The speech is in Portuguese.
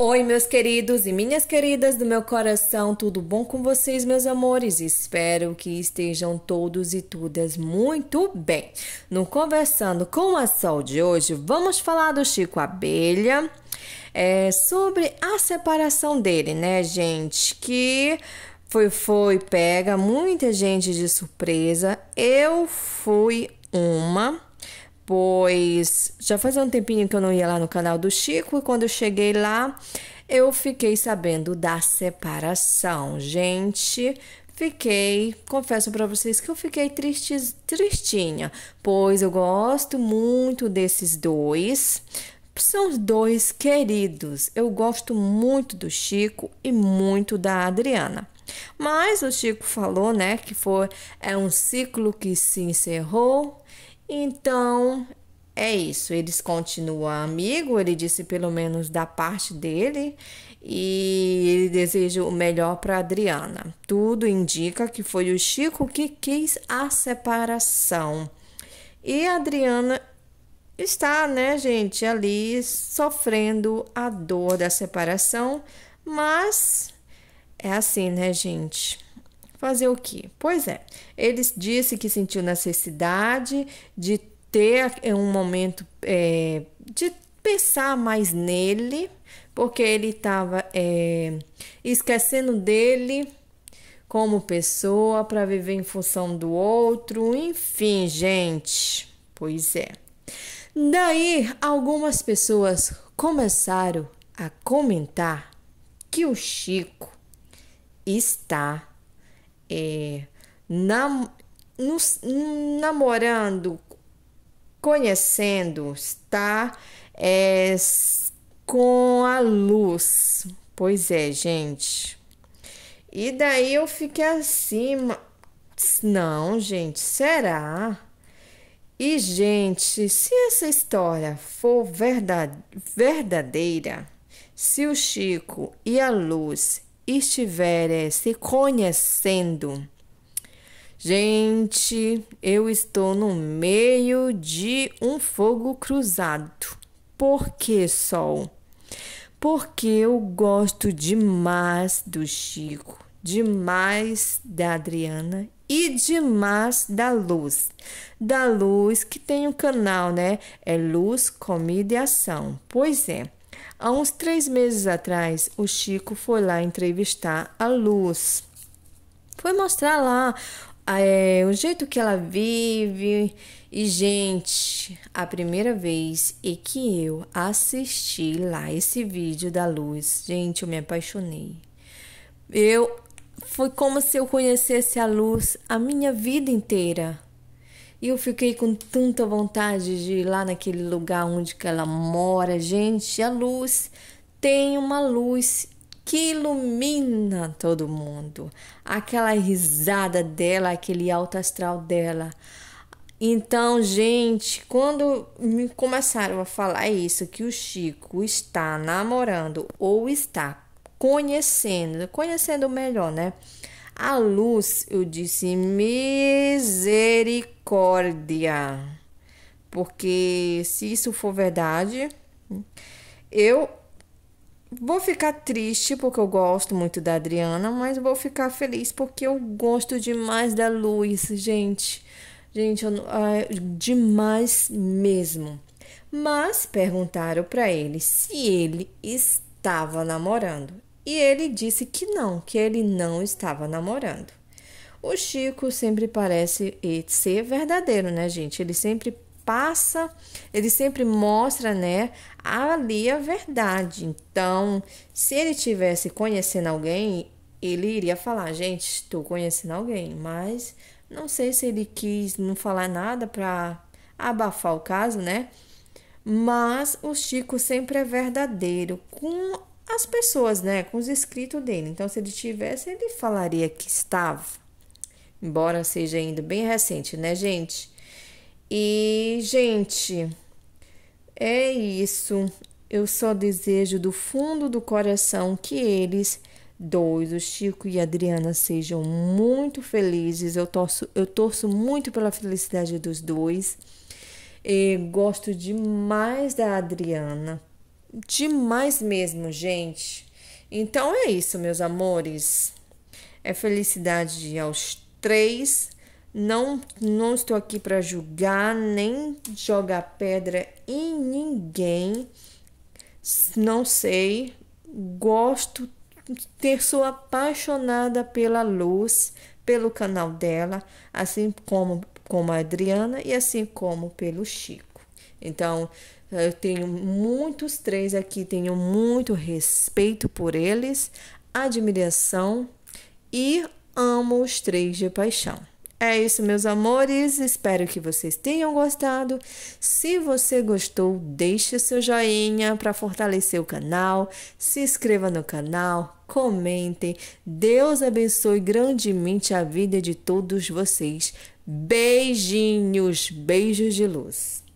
Oi, meus queridos e minhas queridas do meu coração, tudo bom com vocês, meus amores? Espero que estejam todos e todas muito bem. No Conversando com a Sol de hoje, vamos falar do Chico Abelha, é, sobre a separação dele, né, gente? Que foi, foi, pega muita gente de surpresa. Eu fui uma pois já faz um tempinho que eu não ia lá no canal do Chico e quando eu cheguei lá, eu fiquei sabendo da separação. Gente, fiquei, confesso para vocês que eu fiquei triste, tristinha, pois eu gosto muito desses dois. São dois queridos. Eu gosto muito do Chico e muito da Adriana. Mas o Chico falou, né, que foi é um ciclo que se encerrou, então, é isso. Eles continuam amigo, ele disse pelo menos da parte dele, e ele deseja o melhor para Adriana. Tudo indica que foi o Chico que quis a separação. E a Adriana está, né, gente, ali sofrendo a dor da separação, mas é assim, né, gente? Fazer o quê? Pois é, ele disse que sentiu necessidade de ter um momento é, de pensar mais nele, porque ele estava é, esquecendo dele como pessoa para viver em função do outro, enfim, gente. Pois é. Daí, algumas pessoas começaram a comentar que o Chico está é, nam, nos, namorando, conhecendo, está é, com a luz. Pois é, gente. E daí eu fiquei acima. Não, gente, será? E, gente, se essa história for verdade, verdadeira, se o Chico e a Luz estiver eh, se conhecendo. Gente, eu estou no meio de um fogo cruzado. Por que sol? Porque eu gosto demais do Chico, demais da Adriana e demais da Luz. Da Luz que tem um canal, né? É Luz, Comida e Ação. Pois é. Há uns três meses atrás, o Chico foi lá entrevistar a Luz. Foi mostrar lá é, o jeito que ela vive. E, gente, a primeira vez e é que eu assisti lá esse vídeo da Luz, gente, eu me apaixonei. Eu foi como se eu conhecesse a Luz a minha vida inteira. E eu fiquei com tanta vontade de ir lá naquele lugar onde que ela mora, gente. A luz tem uma luz que ilumina todo mundo. Aquela risada dela, aquele alto astral dela. Então, gente, quando me começaram a falar isso, que o Chico está namorando ou está conhecendo, conhecendo melhor, né? A luz, eu disse misericórdia. Porque se isso for verdade, eu vou ficar triste porque eu gosto muito da Adriana, mas vou ficar feliz porque eu gosto demais da Luz, gente. Gente, eu, ah, é demais mesmo. Mas perguntaram para ele se ele estava namorando e ele disse que não, que ele não estava namorando. O Chico sempre parece ser verdadeiro, né, gente? Ele sempre passa, ele sempre mostra, né, ali a verdade. Então, se ele tivesse conhecendo alguém, ele iria falar: gente, estou conhecendo alguém, mas não sei se ele quis não falar nada para abafar o caso, né? Mas o Chico sempre é verdadeiro com as pessoas, né, com os escritos dele. Então, se ele tivesse, ele falaria que estava, embora seja ainda bem recente, né, gente? E, gente, é isso. Eu só desejo do fundo do coração que eles dois, o Chico e a Adriana, sejam muito felizes. Eu torço, eu torço muito pela felicidade dos dois. E gosto demais da Adriana demais mesmo, gente. Então é isso, meus amores. É felicidade aos três. Não, não estou aqui para julgar nem jogar pedra em ninguém. Não sei. Gosto ter sou apaixonada pela luz, pelo canal dela, assim como como a Adriana e assim como pelo Chico. Então, eu tenho muitos três aqui, tenho muito respeito por eles, admiração e amo os três de paixão. É isso, meus amores. Espero que vocês tenham gostado. Se você gostou, deixe seu joinha para fortalecer o canal. Se inscreva no canal, comentem. Deus abençoe grandemente a vida de todos vocês. Beijinhos, beijos de luz.